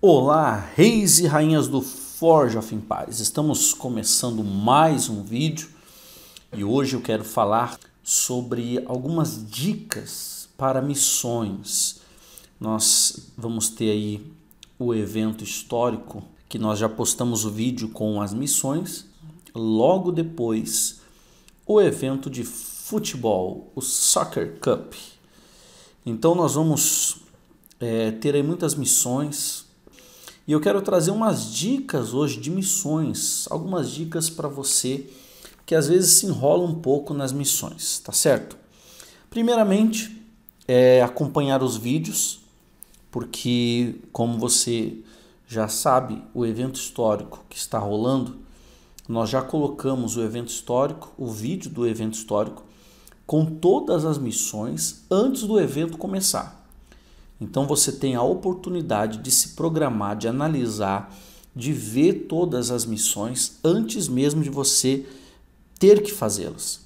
Olá, reis e rainhas do Forge of Empires. Estamos começando mais um vídeo e hoje eu quero falar sobre algumas dicas para missões. Nós vamos ter aí o evento histórico que nós já postamos o vídeo com as missões. Logo depois, o evento de futebol, o Soccer Cup. Então nós vamos é, ter aí muitas missões e eu quero trazer umas dicas hoje de missões, algumas dicas para você que às vezes se enrola um pouco nas missões, tá certo? Primeiramente, é acompanhar os vídeos, porque como você já sabe, o evento histórico que está rolando, nós já colocamos o evento histórico, o vídeo do evento histórico com todas as missões antes do evento começar. Então você tem a oportunidade de se programar, de analisar, de ver todas as missões antes mesmo de você ter que fazê-las.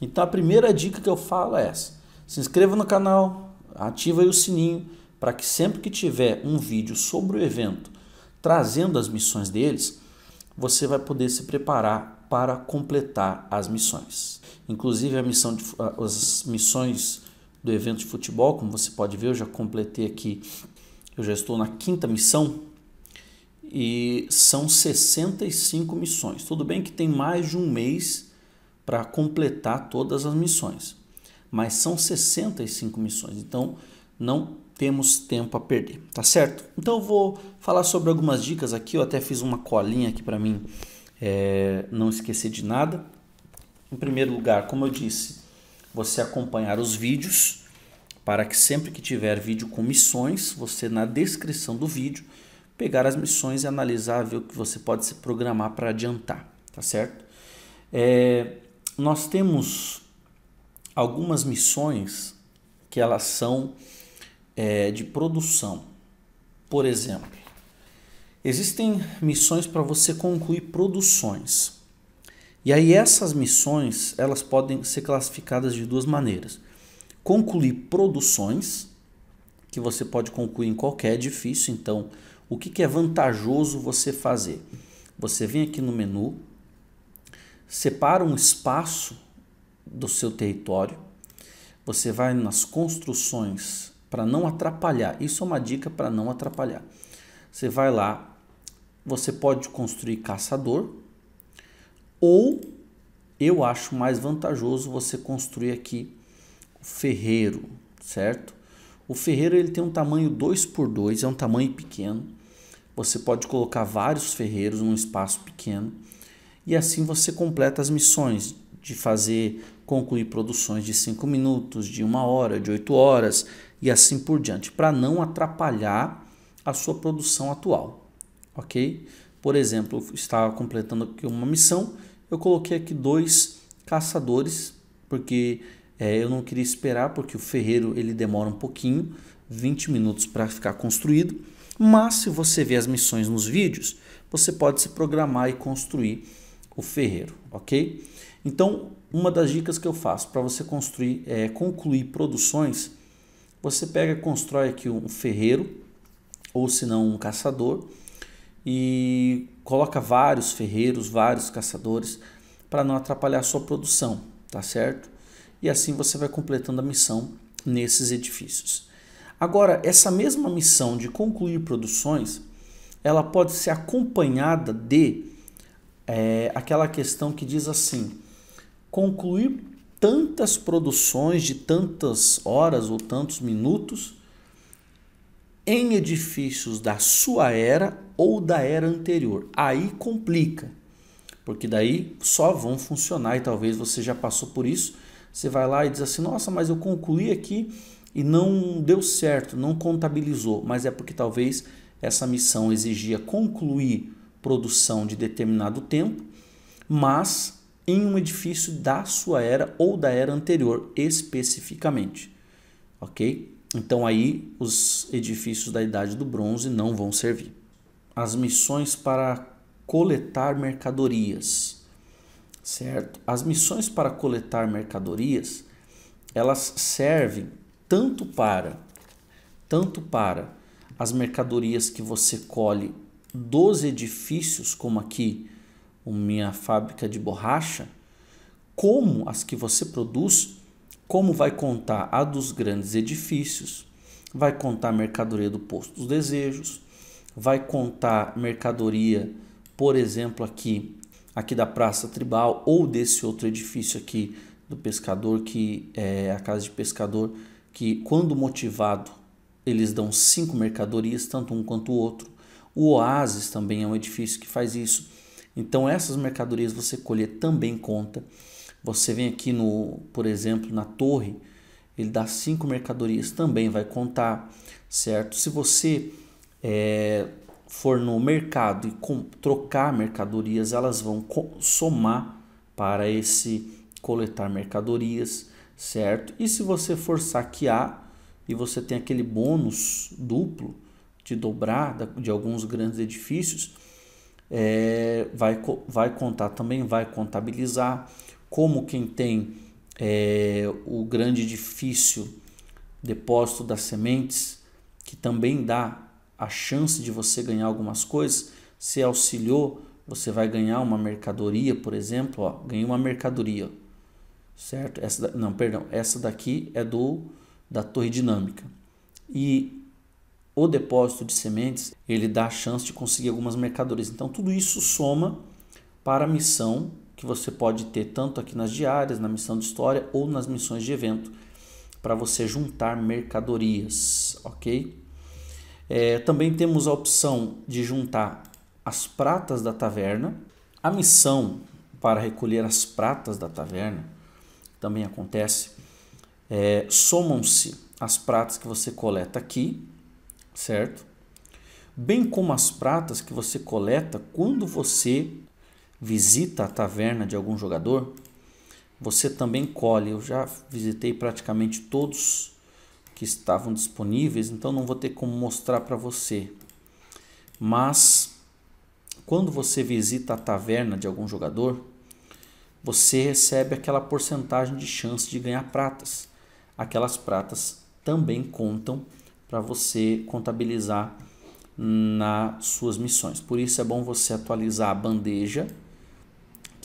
Então a primeira dica que eu falo é essa: se inscreva no canal, ativa o sininho para que sempre que tiver um vídeo sobre o evento trazendo as missões deles, você vai poder se preparar para completar as missões. Inclusive a missão de, as missões do evento de futebol. Como você pode ver, eu já completei aqui, eu já estou na quinta missão e são 65 missões. Tudo bem que tem mais de um mês para completar todas as missões, mas são 65 missões, então não temos tempo a perder, tá certo? Então eu vou falar sobre algumas dicas aqui. Eu até fiz uma colinha aqui para mim é, não esquecer de nada. Em primeiro lugar, como eu disse, você acompanhar os vídeos, para que sempre que tiver vídeo com missões, você na descrição do vídeo pegar as missões e analisar, ver o que você pode se programar para adiantar, tá certo? É, nós temos algumas missões que elas são é, de produção. Por exemplo, existem missões para você concluir produções. E aí essas missões, elas podem ser classificadas de duas maneiras. Concluir produções, que você pode concluir em qualquer edifício, então o que, que é vantajoso você fazer? Você vem aqui no menu, separa um espaço do seu território, você vai nas construções para não atrapalhar. Isso é uma dica para não atrapalhar. Você vai lá, você pode construir caçador, ou eu acho mais vantajoso você construir aqui o ferreiro, certo? O ferreiro ele tem um tamanho 2 por 2, é um tamanho pequeno. Você pode colocar vários ferreiros num espaço pequeno e assim você completa as missões de fazer concluir produções de 5 minutos, de 1 hora, de 8 horas e assim por diante, para não atrapalhar a sua produção atual, ok? Por exemplo, eu estava completando aqui uma missão eu coloquei aqui dois caçadores, porque é, eu não queria esperar, porque o ferreiro ele demora um pouquinho, 20 minutos para ficar construído. Mas se você vê as missões nos vídeos, você pode se programar e construir o ferreiro, ok? Então, uma das dicas que eu faço para você construir, é, concluir produções, você pega, constrói aqui um ferreiro, ou se não um caçador, e coloca vários ferreiros, vários caçadores para não atrapalhar a sua produção, tá certo? E assim você vai completando a missão nesses edifícios. Agora, essa mesma missão de concluir produções, ela pode ser acompanhada de é, aquela questão que diz assim: concluir tantas produções de tantas horas ou tantos minutos em edifícios da sua era ou da era anterior. Aí complica, porque daí só vão funcionar e talvez você já passou por isso. Você vai lá e diz assim: nossa, mas eu concluí aqui e não deu certo, não contabilizou. Mas é porque talvez essa missão exigia concluir produção de determinado tempo, mas em um edifício da sua era ou da era anterior especificamente. Ok? Então aí os edifícios da Idade do Bronze não vão servir. As missões para coletar mercadorias, certo? As missões para coletar mercadorias, elas servem tanto para tanto para as mercadorias que você colhe dos edifícios, como aqui minha fábrica de borracha, como as que você produz como vai contar a dos grandes edifícios, vai contar a mercadoria do posto dos desejos, vai contar mercadoria, por exemplo, aqui aqui da Praça Tribal ou desse outro edifício aqui do pescador que é a casa de pescador que quando motivado eles dão cinco mercadorias, tanto um quanto o outro. O Oasis também é um edifício que faz isso. Então essas mercadorias você colher também conta. Você vem aqui no, por exemplo, na torre, ele dá cinco mercadorias, também vai contar, certo? Se você é, for no mercado e com, trocar mercadorias, elas vão somar para esse coletar mercadorias, certo? E se você for saquear e você tem aquele bônus duplo de dobrar de alguns grandes edifícios, é, vai, vai contar também, vai contabilizar como quem tem é, o grande edifício depósito das sementes, que também dá a chance de você ganhar algumas coisas, se auxiliou, você vai ganhar uma mercadoria, por exemplo, ó, ganhei uma mercadoria, certo? Essa não, perdão, essa daqui é do da torre dinâmica. E o depósito de sementes, ele dá a chance de conseguir algumas mercadorias. Então tudo isso soma para a missão que você pode ter tanto aqui nas diárias, na missão de história ou nas missões de evento, para você juntar mercadorias, ok? É, também temos a opção de juntar as pratas da taverna. A missão para recolher as pratas da taverna também acontece. É, Somam-se as pratas que você coleta aqui, certo? Bem como as pratas que você coleta quando você visita a taverna de algum jogador, você também colhe. Eu já visitei praticamente todos que estavam disponíveis, então não vou ter como mostrar para você. Mas quando você visita a taverna de algum jogador, você recebe aquela porcentagem de chance de ganhar pratas. Aquelas pratas também contam para você contabilizar nas suas missões. Por isso é bom você atualizar a bandeja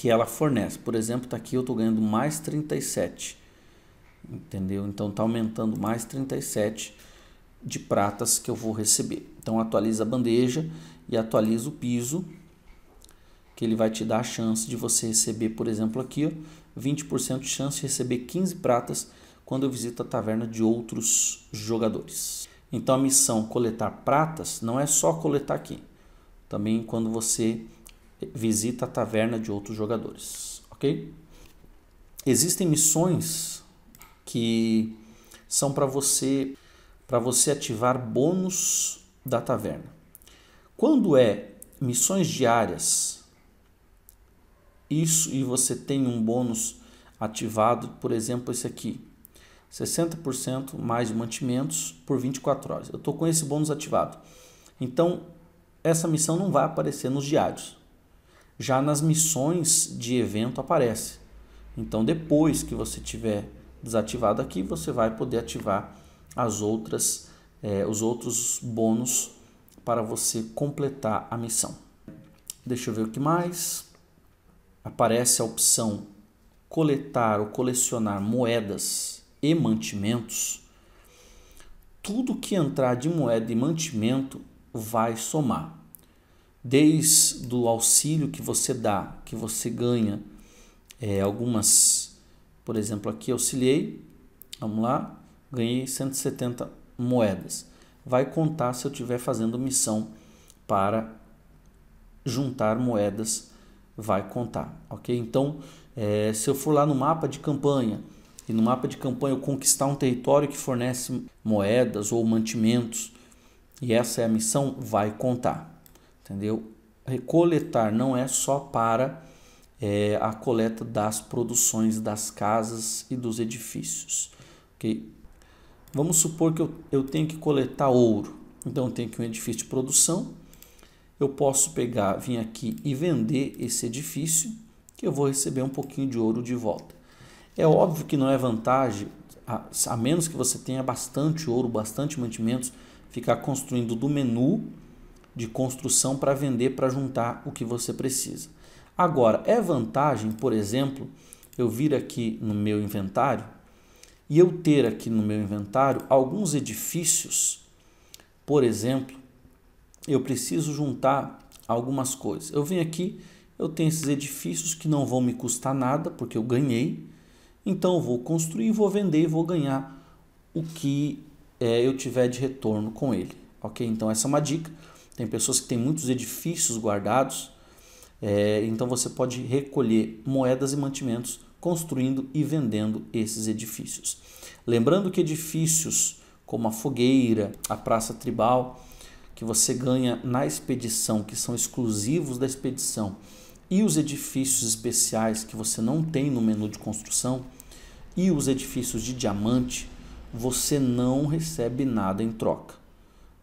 que ela fornece. Por exemplo, está aqui eu estou ganhando mais 37, entendeu? Então está aumentando mais 37 de pratas que eu vou receber. Então atualiza a bandeja e atualiza o piso, que ele vai te dar a chance de você receber, por exemplo, aqui, ó, 20% de chance de receber 15 pratas quando eu visito a taverna de outros jogadores. Então a missão coletar pratas não é só coletar aqui. Também quando você visita a taverna de outros jogadores, ok? Existem missões que são para você para você ativar bônus da taverna. Quando é missões diárias, isso e você tem um bônus ativado, por exemplo, esse aqui, 60% mais mantimentos por 24 horas. Eu estou com esse bônus ativado. Então, essa missão não vai aparecer nos diários, já nas missões de evento aparece. Então, depois que você tiver desativado aqui, você vai poder ativar as outras, eh, os outros bônus para você completar a missão. Deixa eu ver o que mais. Aparece a opção coletar ou colecionar moedas e mantimentos. Tudo que entrar de moeda e mantimento vai somar desde o auxílio que você dá, que você ganha é, algumas, por exemplo, aqui auxiliei, vamos lá, ganhei 170 moedas. Vai contar se eu estiver fazendo missão para juntar moedas, vai contar, ok? Então, é, se eu for lá no mapa de campanha e no mapa de campanha eu conquistar um território que fornece moedas ou mantimentos e essa é a missão, vai contar, entendeu? Recoletar é, não é só para é, a coleta das produções das casas e dos edifícios, ok? Vamos supor que eu, eu tenho que coletar ouro, então eu tenho aqui um edifício de produção, eu posso pegar, vir aqui e vender esse edifício, que eu vou receber um pouquinho de ouro de volta. É óbvio que não é vantagem, a, a menos que você tenha bastante ouro, bastante mantimentos, ficar construindo do menu de construção para vender, para juntar o que você precisa. Agora, é vantagem, por exemplo, eu vir aqui no meu inventário e eu ter aqui no meu inventário alguns edifícios, por exemplo, eu preciso juntar algumas coisas. Eu venho aqui, eu tenho esses edifícios que não vão me custar nada, porque eu ganhei. Então eu vou construir, vou vender e vou ganhar o que é, eu tiver de retorno com ele. Ok? Então essa é uma dica. Tem pessoas que têm muitos edifícios guardados, é, então você pode recolher moedas e mantimentos construindo e vendendo esses edifícios. Lembrando que edifícios como a fogueira, a praça tribal, que você ganha na expedição, que são exclusivos da expedição, e os edifícios especiais que você não tem no menu de construção, e os edifícios de diamante, você não recebe nada em troca.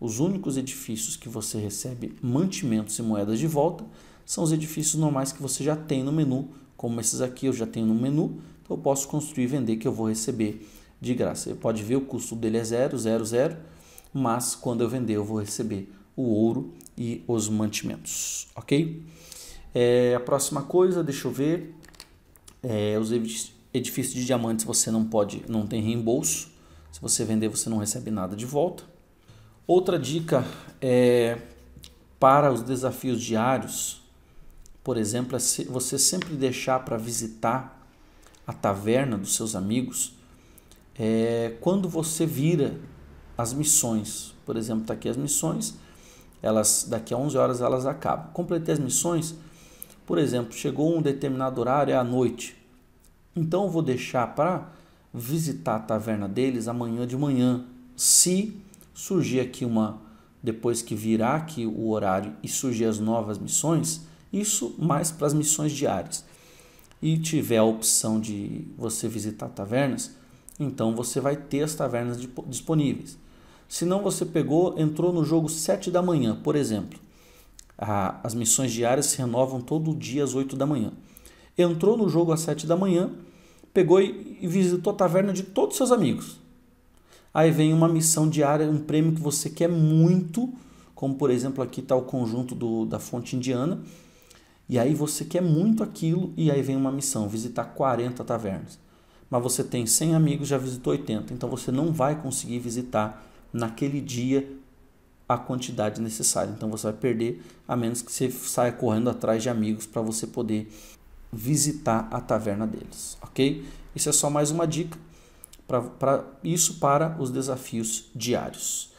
Os únicos edifícios que você recebe mantimentos e moedas de volta são os edifícios normais que você já tem no menu, como esses aqui eu já tenho no menu, então eu posso construir e vender que eu vou receber de graça. Você pode ver o custo dele é zero, zero, zero, mas quando eu vender eu vou receber o ouro e os mantimentos, ok? É, a próxima coisa, deixa eu ver, é, os edifícios de diamantes você não pode, não tem reembolso. Se você vender você não recebe nada de volta. Outra dica é, para os desafios diários, por exemplo, é você sempre deixar para visitar a taverna dos seus amigos é, quando você vira as missões. Por exemplo, está aqui as missões, elas daqui a 11 horas elas acabam. Completei as missões, por exemplo, chegou um determinado horário, é à noite. Então eu vou deixar para visitar a taverna deles amanhã de manhã, se surgir aqui uma depois que virar aqui o horário e surgir as novas missões, isso mais para as missões diárias. E tiver a opção de você visitar tavernas, então você vai ter as tavernas disponíveis. Se não você pegou, entrou no jogo 7 da manhã, por exemplo. as missões diárias se renovam todo dia às 8 da manhã. Entrou no jogo às 7 da manhã, pegou e visitou a taverna de todos seus amigos. Aí vem uma missão diária, um prêmio que você quer muito, como por exemplo aqui está o conjunto do, da fonte indiana. E aí você quer muito aquilo e aí vem uma missão, visitar 40 tavernas. Mas você tem 100 amigos, já visitou 80, então você não vai conseguir visitar naquele dia a quantidade necessária. Então você vai perder, a menos que você saia correndo atrás de amigos para você poder visitar a taverna deles, ok? Isso é só mais uma dica pra, pra, isso para os desafios diários.